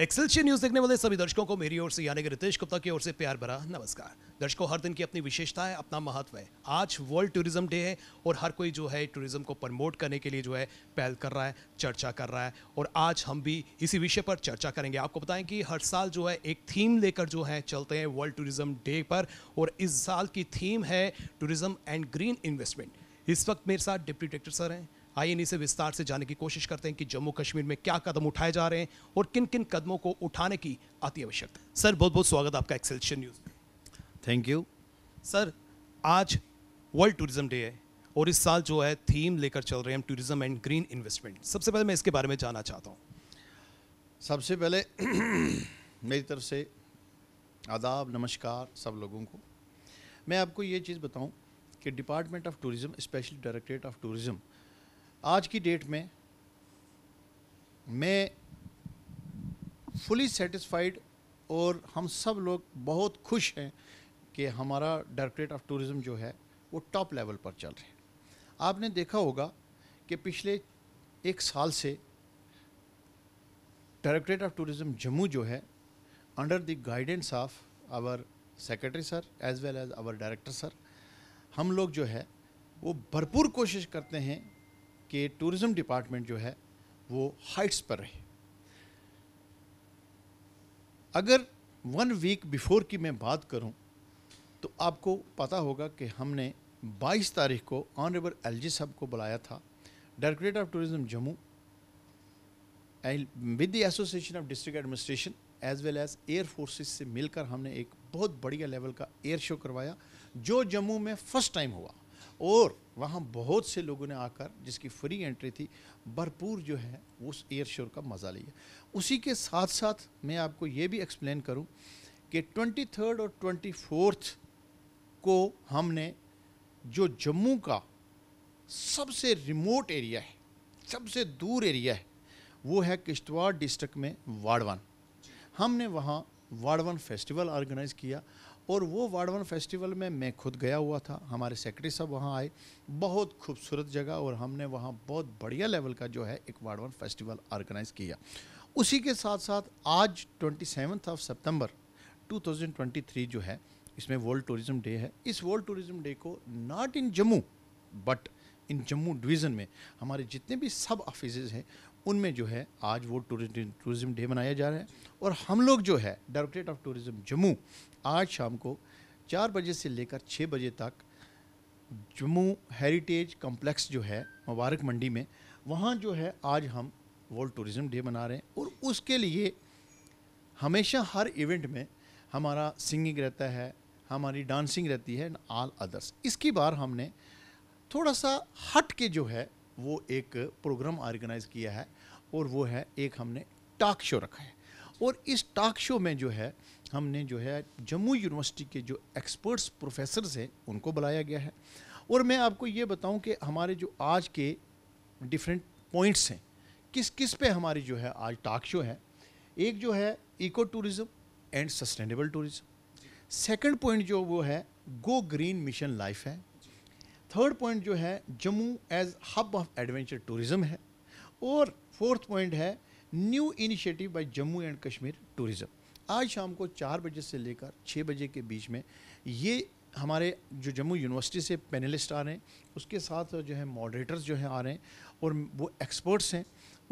Excelsior news देखने वाले सभी दर्शकों को मेरी ओर से यानी कि रितेश गुप्ता की ओर से प्यार भरा नमस्कार दर्शकों हर दिन की अपनी विशेषता है अपना महत्व है आज वर्ल्ड टूरिज्म डे है और हर कोई जो है टूरिज्म को प्रमोट करने के लिए जो है पहल कर रहा है चर्चा कर रहा है और आज हम भी इसी विषय पर चर्चा करेंगे आपको बताएं कि हर साल जो है एक थीम लेकर जो है चलते हैं वर्ल्ड टूरिज्म डे पर और इस साल की थीम है टूरिज्म एंड ग्रीन इन्वेस्टमेंट इस वक्त मेरे साथ डिप्टी डायरेक्टर सर हैं आइए इसे से विस्तार से जाने की कोशिश करते हैं कि जम्मू कश्मीर में क्या कदम उठाए जा रहे हैं और किन किन कदमों को उठाने की अति आवश्यकता सर बहुत बहुत स्वागत आपका एक्सेलशन न्यूज़ थैंक यू सर आज वर्ल्ड टूरिज्म डे है और इस साल जो है थीम लेकर चल रहे हैं टूरिज्म एंड ग्रीन इन्वेस्टमेंट सबसे पहले मैं इसके बारे में जानना चाहता हूँ सबसे पहले मेरी तरफ से आदाब नमस्कार सब लोगों को मैं आपको ये चीज़ बताऊँ कि department of tourism special directorate of tourism आज की डेट में मैं फुली सेटिस्फाइड और हम सब लोग बहुत खुश हैं कि हमारा डायरेक्टरेट ऑफ टूरिज़्म जो है वो टॉप लेवल पर चल रहे हैं आपने देखा होगा कि पिछले एक साल से डायरेक्टरेट ऑफ टूरिज़म जम्मू जो है under the guidance of our secretary sir as well as our director sir हम लोग जो है वो भरपूर कोशिश करते हैं कि टूरिज़म डिपार्टमेंट जो है वो हाइट्स पर रहे अगर वन वीक बिफोर की मैं बात करूं तो आपको पता होगा कि हमने 22 तारीख को ऑनरेबल एल जी साहब को बुलाया था directorate of tourism Jammu with the association of district administration as well as air forces से मिलकर हमने एक बहुत बढ़िया लेवल का एयर शो करवाया जो जम्मू में फर्स्ट टाइम हुआ और वहाँ बहुत से लोगों ने आकर जिसकी फ्री एंट्री थी भरपूर जो है उस एयर शोर का मज़ा लिया उसी के साथ साथ मैं आपको ये भी एक्सप्लेन करूँ कि ट्वेंटी थर्ड और ट्वेंटी फोर्थ को हमने जो जम्मू का सबसे रिमोट एरिया है सबसे दूर एरिया है वो है किश्तवाड़ डिस्ट्रिक्ट में वाड़वन हमने वहाँ वाड़वन फेस्टिवल ऑर्गेनाइज किया और वो वन फेस्टिवल में मैं खुद गया हुआ था हमारे सेक्रेटरी साहब वहाँ आए बहुत खूबसूरत जगह और हमने वहाँ बहुत बढ़िया लेवल का जो है एक वाडवन फेस्टिवल ऑर्गेनाइज़ किया उसी के साथ साथ आज ट्वेंटी सेवन्थ ऑफ सितंबर 2023 जो है इसमें वर्ल्ड टूरिज़्म डे है इस वर्ल्ड टूरिज़्म डे को not in Jammu but in Jammu division में हमारे जितने भी सब ऑफिस हैं उनमें जो है आज वो टूरिज्म डे मनाया जा रहा है और हम लोग जो है डायरेक्ट्रेट ऑफ टूरिज़्म जम्मू आज शाम को चार बजे से लेकर छः बजे तक जम्मू हेरिटेज कम्प्लेक्स जो है मुबारक मंडी में वहाँ जो है आज हम वर्ल्ड टूरिज़्म डे मना रहे हैं और उसके लिए हमेशा हर इवेंट में हमारा सिंगिंग रहता है हमारी डांसिंग रहती है एंड ऑल अदर्स इसकी बार हमने थोड़ा सा हट के जो है वो एक प्रोग्राम ऑर्गेनाइज किया है और वो है एक हमने टॉक शो रखा है और इस टॉक शो में जो है हमने जो है जम्मू यूनिवर्सिटी के जो एक्सपर्ट्स प्रोफेसर हैं उनको बुलाया गया है और मैं आपको ये बताऊं कि हमारे जो आज के डिफरेंट पॉइंट्स हैं किस किस पे हमारी जो है आज टॉक शो है एक जो है eco tourism and sustainable tourism second point जो वो है गो ग्रीन मिशन लाइफ है थर्ड पॉइंट जो है Jammu as hub of adventure tourism है और फोर्थ पॉइंट है new initiative by Jammu and Kashmir tourism आज शाम को चार बजे से लेकर छः बजे के बीच में ये हमारे जो जम्मू यूनिवर्सिटी से पैनलिस्ट आ रहे हैं उसके साथ जो है मॉडरेटर्स जो हैं आ रहे हैं और वो एक्सपर्ट्स हैं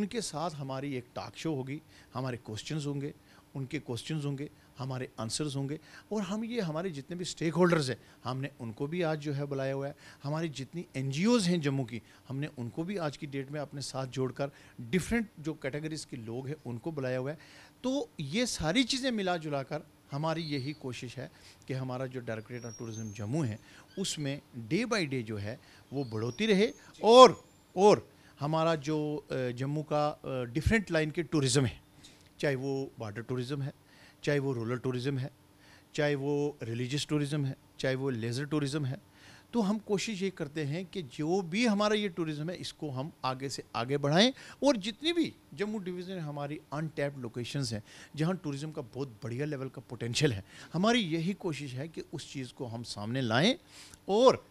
उनके साथ हमारी एक टाक शो होगी हमारे क्वेश्चंस होंगे उनके क्वेश्चंस होंगे हमारे आंसर्स होंगे और हम ये हमारे जितने भी स्टेक होल्डर्स हैं हमने उनको भी आज जो है बुलाया हुआ है हमारी जितनी एन हैं जम्मू की हमने उनको भी आज की डेट में अपने साथ जोड़कर डिफरेंट जो कैटेगरीज के लोग हैं उनको बुलाया हुआ है तो ये सारी चीज़ें मिला जुला कर हमारी यही कोशिश है कि हमारा जो डायरेक्टरेट ऑफ टूरिज़म जम्मू है उसमें डे बाई डे जो है वो बढ़ोती रहे और और हमारा जो जम्मू का डिफरेंट लाइन के टूरिज़्म है चाहे वो वाटर टूरिज़म है चाहे वो रूरल टूरिज़म है चाहे वो रिलीजियस टूरिज़म है चाहे वो लेज़र टूरिज़म है तो हम कोशिश ये करते हैं कि जो भी हमारा ये टूरिज़म है इसको हम आगे से आगे बढ़ाएं और जितनी भी जम्मू डिवीज़न हमारी अनटैप्ड लोकेशंस हैं जहां टूरिज़्म का बहुत बढ़िया लेवल का पोटेंशियल है हमारी यही कोशिश है कि उस चीज़ को हम सामने लाएं और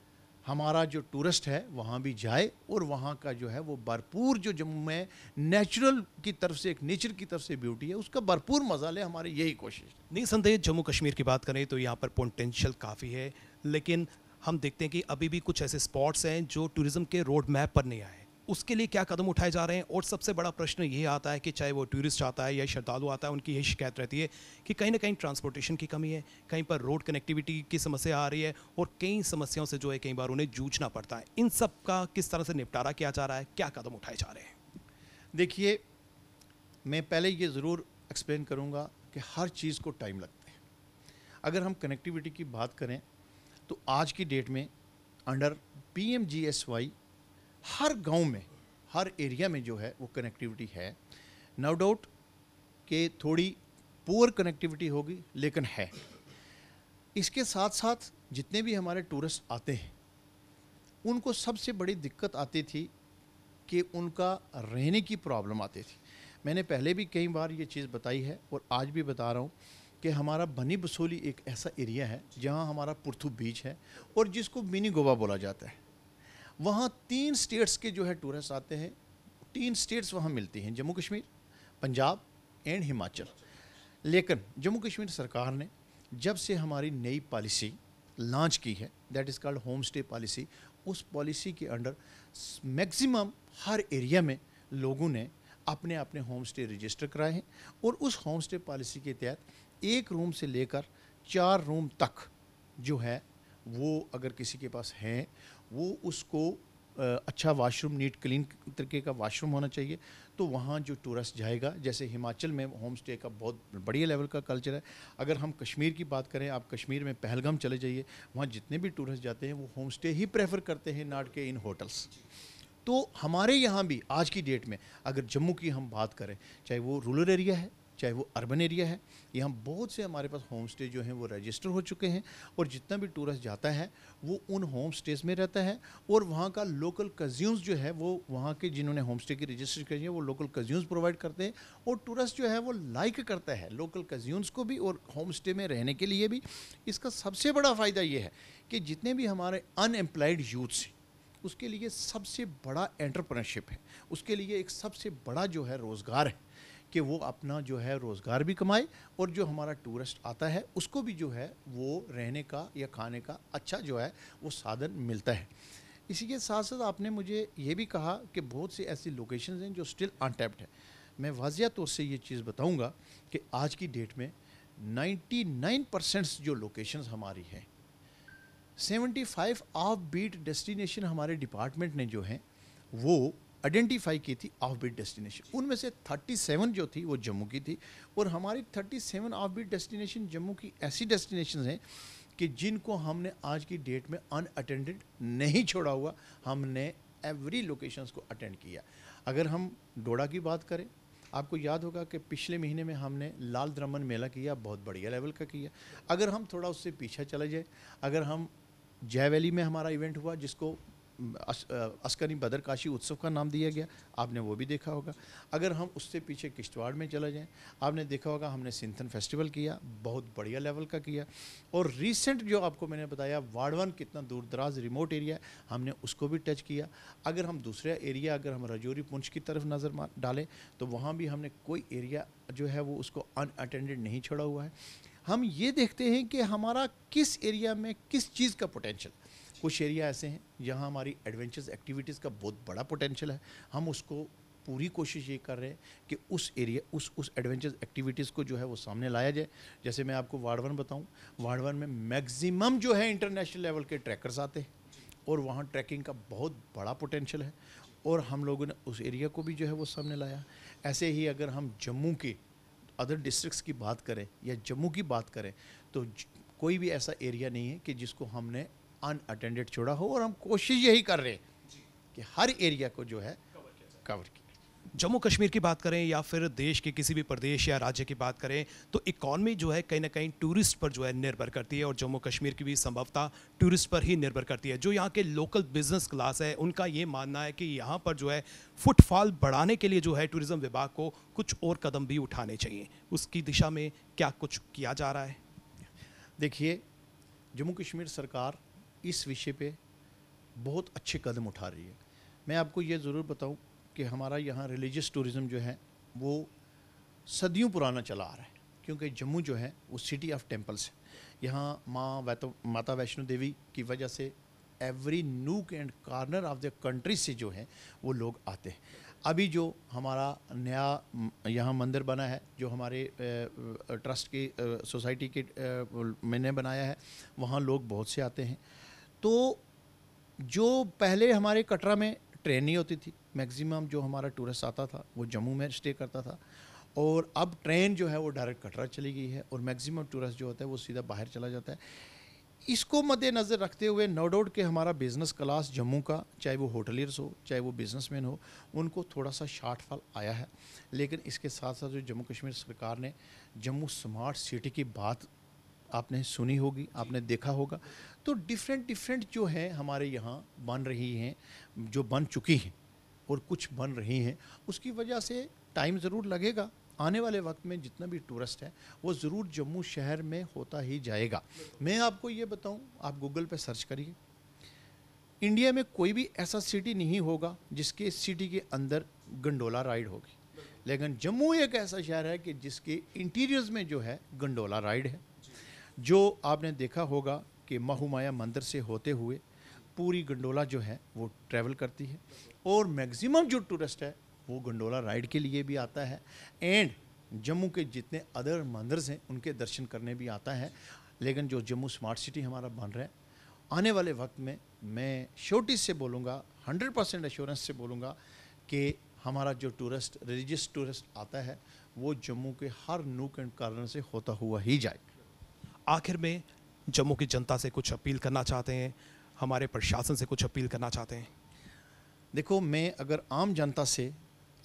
हमारा जो टूरिस्ट है वहाँ भी जाए और वहाँ का जो है वो भरपूर जो जम्मू में नेचुरल की तरफ से एक नेचर की तरफ से ब्यूटी है उसका भरपूर मजा ले हमारी यही कोशिश नहीं संदेह जम्मू कश्मीर की बात करें तो यहाँ पर पोटेंशियल काफ़ी है लेकिन हम देखते हैं कि अभी भी कुछ ऐसे स्पॉट्स हैं जो टूरिज़्म के रोड मैप पर नहीं आए उसके लिए क्या कदम उठाए जा रहे हैं और सबसे बड़ा प्रश्न ये आता है कि चाहे वो टूरिस्ट आता है या श्रद्धालु आता है उनकी यही शिकायत रहती है कि कहीं ना कहीं ट्रांसपोर्टेशन की कमी है कहीं पर रोड कनेक्टिविटी की समस्या आ रही है और कई समस्याओं से जो है कई बार उन्हें जूझना पड़ता है इन सब का किस तरह से निपटारा किया जा रहा है क्या कदम उठाए जा रहे हैं देखिए मैं पहले ये ज़रूर एक्सप्लेन करूँगा कि हर चीज़ को टाइम लगता है अगर हम कनेक्टिविटी की बात करें तो आज की डेट में under P M G S Y हर गांव में हर एरिया में जो है वो कनेक्टिविटी है नो डाउट कि थोड़ी पुअर कनेक्टिविटी होगी लेकिन है इसके साथ साथ जितने भी हमारे टूरिस्ट आते हैं उनको सबसे बड़ी दिक्कत आती थी कि उनका रहने की प्रॉब्लम आती थी मैंने पहले भी कई बार ये चीज़ बताई है और आज भी बता रहा हूँ कि हमारा बनी बसोली एक ऐसा एरिया है जहाँ हमारा पुरथू बीच है और जिसको मिनी गोवा बोला जाता है वहाँ तीन स्टेट्स के जो है टूरिस्ट आते हैं तीन स्टेट्स वहाँ मिलती हैं जम्मू कश्मीर पंजाब एंड हिमाचल लेकिन जम्मू कश्मीर सरकार ने जब से हमारी नई पॉलिसी लॉन्च की है that is called home stay policy उस पॉलिसी के अंडर मैक्सिमम हर एरिया में लोगों ने अपने अपने होम स्टे रजिस्टर कराए हैं और उस होम स्टे पॉलिसी के तहत एक रूम से लेकर चार रूम तक जो है वो अगर किसी के पास हैं वो उसको अच्छा वाशरूम नीट क्लीन तरीके का वाशरूम होना चाहिए तो वहाँ जो टूरिस्ट जाएगा जैसे हिमाचल में होम स्टे का बहुत बढ़िया लेवल का कल्चर है अगर हम कश्मीर की बात करें आप कश्मीर में पहलगाम चले जाइए वहाँ जितने भी टूरिस्ट जाते हैं वो होम स्टे ही प्रेफर करते हैं नाट के इन होटल्स तो हमारे यहाँ भी आज की डेट में अगर जम्मू की हम बात करें चाहे वो रूरल एरिया है चाहे वो अर्बन एरिया है यहाँ बहुत से हमारे पास होम स्टे जो हैं वो रजिस्टर हो चुके हैं और जितना भी टूरिस्ट जाता है वो उन होम स्टेज में रहता है और वहाँ का लोकल कज्यूम्स जो है वो वहाँ के जिन्होंने होम स्टे की रजिस्ट्री करी है वो लोकल कज्यूम्स प्रोवाइड करते हैं और टूरिस्ट जो है वो लाइक करता है लोकल कज्यूम्स को भी और होम स्टे में रहने के लिए भी इसका सबसे बड़ा फ़ायदा ये है कि जितने भी हमारे अनएम्प्लॉयड यूथ्स हैं उसके लिए सबसे बड़ा एंटरप्रनरशिप है उसके लिए एक सबसे बड़ा जो है रोज़गार है कि वो अपना जो है रोज़गार भी कमाए और जो हमारा टूरिस्ट आता है उसको भी जो है वो रहने का या खाने का अच्छा जो है वो साधन मिलता है इसी के साथ साथ आपने मुझे ये भी कहा कि बहुत सी ऐसी लोकेशन हैं जो स्टिल अनटैप्ड है मैं वाजिया तौर तो से ये चीज़ बताऊँगा कि आज की डेट में नाइन परसेंट्स जो लोकेशन हमारी हैं 75 फाइव ऑफ बीट डेस्टिनेशन हमारे डिपार्टमेंट ने जो हैं वो आइडेंटिफाई की थी ऑफ बीट डेस्टिनेशन उनमें से 37 जो थी वो जम्मू की थी और हमारी 37 ऑफ बीट डेस्टिनेशन जम्मू की ऐसी डेस्टिनेशन हैं कि जिनको हमने आज की डेट में अनअटेंडेड नहीं छोड़ा हुआ हमने एवरी लोकेशंस को अटेंड किया अगर हम डोडा की बात करें आपको याद होगा कि पिछले महीने में हमने लाल द्रमन मेला किया बहुत बढ़िया लेवल का किया अगर हम थोड़ा उससे पीछे चले जाए अगर हम जय वैली में हमारा इवेंट हुआ जिसको अस्करी बदर काशी उत्सव का नाम दिया गया आपने वो भी देखा होगा अगर हम उससे पीछे किश्तवाड़ में चला जाएं आपने देखा होगा हमने सिंथन फेस्टिवल किया बहुत बढ़िया लेवल का किया और रिसेंट जो आपको मैंने बताया वाड़वन कितना दूर दराज रिमोट एरिया है हमने उसको भी टच किया अगर हम दूसरा एरिया अगर हम रजौरी पुंछ की तरफ नज़र डालें तो वहाँ भी हमने कोई एरिया जो है वो उसको अनअटेंडेड नहीं छोड़ा हुआ है हम ये देखते हैं कि हमारा किस एरिया में किस चीज़ का पोटेंशल कुछ एरिया ऐसे हैं जहाँ हमारी एडवेंचर्स एक्टिविटीज़ का बहुत बड़ा पोटेंशियल है हम उसको पूरी कोशिश ये कर रहे हैं कि उस एरिया उस उस एडवेंचर्स एक्टिविटीज़ को जो है वो सामने लाया जाए जैसे मैं आपको वार्ड वन बताऊँ वार्ड वन में मैक्सिमम जो है इंटरनेशनल लेवल के ट्रैकर्स आते हैं और वहाँ ट्रैकिंग का बहुत बड़ा पोटेंशियल है और हम लोगों ने उस एरिया को भी जो है वो सामने लाया ऐसे ही अगर हम जम्मू के अदर डिस्ट्रिक्स की बात करें या जम्मू की बात करें तो कोई भी ऐसा एरिया नहीं है कि जिसको हमने अनअटेंडेड छोड़ा हो और हम कोशिश यही कर रहे हैं कि हर एरिया को जो है कवर किया जम्मू कश्मीर की बात करें या फिर देश के किसी भी प्रदेश या राज्य की बात करें तो इकॉनमी जो है कहीं ना कहीं टूरिस्ट पर जो है निर्भर करती है और जम्मू कश्मीर की भी संभवता टूरिस्ट पर ही निर्भर करती है जो यहाँ के लोकल बिजनेस क्लास है उनका ये मानना है कि यहाँ पर जो है फुटफॉल बढ़ाने के लिए जो है टूरिज़्म विभाग को कुछ और कदम भी उठाने चाहिए उसकी दिशा में क्या कुछ किया जा रहा है देखिए जम्मू कश्मीर सरकार इस विषय पे बहुत अच्छे कदम उठा रही है मैं आपको ये ज़रूर बताऊं कि हमारा यहाँ रिलीजियस टूरिज़म जो है वो सदियों पुराना चला आ रहा है क्योंकि जम्मू जो है वो सिटी ऑफ टेम्पल्स है यहाँ माँ वैतो माता वैष्णो देवी की वजह से every nook and corner of the country से जो है वो लोग आते हैं अभी जो हमारा नया यहाँ मंदिर बना है जो हमारे ट्रस्ट की सोसाइटी के मैंने बनाया है वहाँ लोग बहुत से आते हैं तो जो पहले हमारे कटरा में ट्रेन नहीं होती थी मैक्सिमम जो हमारा टूरिस्ट आता था वो जम्मू में स्टे करता था और अब ट्रेन जो है वो डायरेक्ट कटरा चली गई है और मैक्सिमम टूरिस्ट जो होता है वो सीधा बाहर चला जाता है इसको मद्देनज़र रखते हुए नो डाउट के हमारा बिज़नेस क्लास जम्मू का चाहे वो होटलियर्स हो चाहे वो बिज़नेसमैन हो उनको थोड़ा सा शार्टफॉल आया है लेकिन इसके साथ साथ जो जम्मू कश्मीर सरकार ने जम्मू स्मार्ट सिटी की बात आपने सुनी होगी आपने देखा होगा तो डिफरेंट डिफरेंट जो है हमारे यहाँ बन रही हैं जो बन चुकी हैं और कुछ बन रही हैं उसकी वजह से टाइम ज़रूर लगेगा आने वाले वक्त में जितना भी टूरिस्ट है वो ज़रूर जम्मू शहर में होता ही जाएगा मैं आपको ये बताऊँ आप गूगल पर सर्च करिए इंडिया में कोई भी ऐसा सिटी नहीं होगा जिसके सिटी के अंदर गंडोला राइड होगी लेकिन जम्मू एक ऐसा शहर है कि जिसके इंटीरियर्स में जो है गंडोला राइड है जो आपने देखा होगा कि महुमाया मंदिर से होते हुए पूरी गंडोला जो है वो ट्रैवल करती है और मैक्सिमम जो टूरिस्ट है वो गंडोला राइड के लिए भी आता है एंड जम्मू के जितने अदर मंदिर्स हैं उनके दर्शन करने भी आता है लेकिन जो जम्मू स्मार्ट सिटी हमारा बन रहा है आने वाले वक्त में मैं श्योरिटी से बोलूँगा हंड्रेड परसेंट एश्योरेंस से बोलूँगा कि हमारा जो टूरिस्ट रिलीजियस टूरिस्ट आता है वो जम्मू के हर नूक एंड कारण से होता हुआ ही जाए आखिर में जम्मू की जनता से कुछ अपील करना चाहते हैं हमारे प्रशासन से कुछ अपील करना चाहते हैं देखो मैं अगर आम जनता से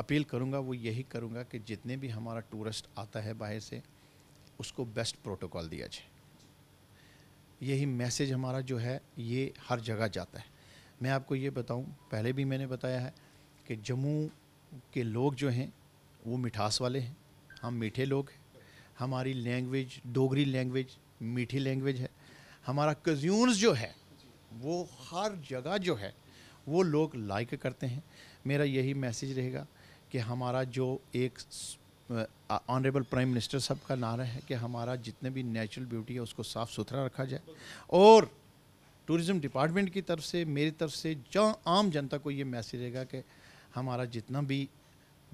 अपील करूंगा वो यही करूंगा कि जितने भी हमारा टूरिस्ट आता है बाहर से उसको बेस्ट प्रोटोकॉल दिया जाए यही मैसेज हमारा जो है ये हर जगह जाता है मैं आपको ये बताऊं पहले भी मैंने बताया है कि जम्मू के लोग जो हैं वो मिठास वाले हैं हम मीठे लोग हैं हमारी लैंग्वेज डोगरी लैंग्वेज मीठी लैंग्वेज है हमारा कज्यूम्स जो है वो हर जगह जो है वो लोग लाइक करते हैं मेरा यही मैसेज रहेगा कि हमारा जो एक ऑनरेबल प्राइम मिनिस्टर साहब का नारा है कि हमारा जितने भी नेचुरल ब्यूटी है उसको साफ़ सुथरा रखा जाए और टूरिज़म डिपार्टमेंट की तरफ से मेरी तरफ से जो आम जनता को ये मैसेज रहेगा कि हमारा जितना भी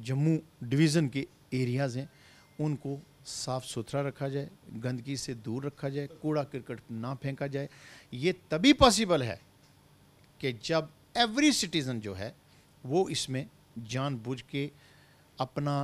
जम्मू डिवीज़न के एरियाज़ हैं उनको साफ़ सुथरा रखा जाए गंदगी से दूर रखा जाए कूड़ा क्रिकेट ना फेंका जाए ये तभी पॉसिबल है कि जब एवरी सिटीज़न जो है वो इसमें जानबूझ के अपना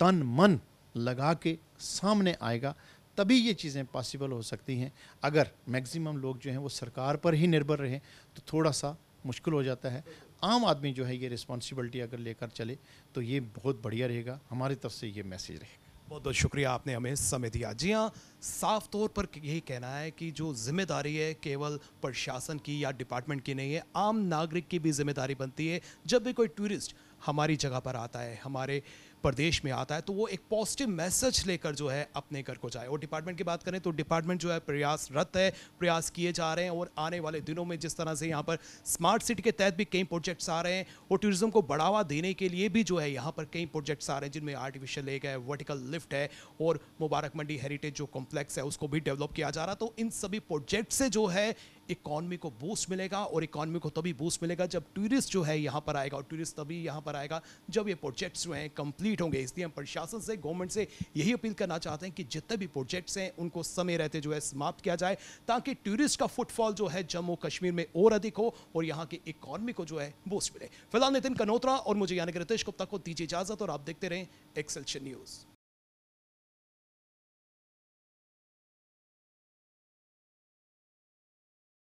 तन मन लगा के सामने आएगा तभी ये चीज़ें पॉसिबल हो सकती हैं अगर मैक्सिमम लोग जो हैं वो सरकार पर ही निर्भर रहें तो थोड़ा सा मुश्किल हो जाता है आम आदमी जो है ये रिस्पॉन्सिबिलिटी अगर लेकर चले तो ये बहुत बढ़िया रहेगा हमारी तरफ से ये मैसेज रहेगा बहुत बहुत शुक्रिया आपने हमें समय दिया जी हाँ साफ तौर पर यही कहना है कि जो जिम्मेदारी है केवल प्रशासन की या डिपार्टमेंट की नहीं है आम नागरिक की भी जिम्मेदारी बनती है जब भी कोई टूरिस्ट हमारी जगह पर आता है हमारे प्रदेश में आता है तो वो एक पॉजिटिव मैसेज लेकर जो है अपने घर को जाए और डिपार्टमेंट की बात करें तो डिपार्टमेंट जो है प्रयासरत है प्रयास किए जा रहे हैं और आने वाले दिनों में जिस तरह से यहाँ पर स्मार्ट सिटी के तहत भी कई प्रोजेक्ट्स आ रहे हैं और टूरिज्म को बढ़ावा देने के लिए भी जो है यहाँ पर कई प्रोजेक्ट्स आ रहे हैं जिनमें आर्टिफिशियल लेक है वर्टिकल लिफ्ट है और मुबारक मंडी हेरिटेज जो कॉम्प्लेक्स है उसको भी डेवलप किया जा रहा तो इन सभी प्रोजेक्ट से जो है इकॉनमी को बूस्ट मिलेगा और इकॉनमी को तभी बूस्ट मिलेगा जब टूरिस्ट जो है यहाँ पर आएगा और टूरिस्ट तभी यहाँ पर आएगा जब ये प्रोजेक्ट्स जो हैं कंप्लीट कंप्लीट होंगे इसलिए हम प्रशासन से गवर्नमेंट से यही अपील करना चाहते हैं कि जितने भी प्रोजेक्ट्स हैं उनको समय रहते जो है समाप्त किया जाए ताकि टूरिस्ट का फुटफॉल जो है जम्मू कश्मीर में और अधिक हो और यहाँ की इकॉनमी को जो है बूस्ट मिले फिलहाल नितिन कनोत्रा और मुझे यानी कि रितेश गुप्ता को दीजिए इजाजत और आप देखते रहें एक्सेल्शन न्यूज़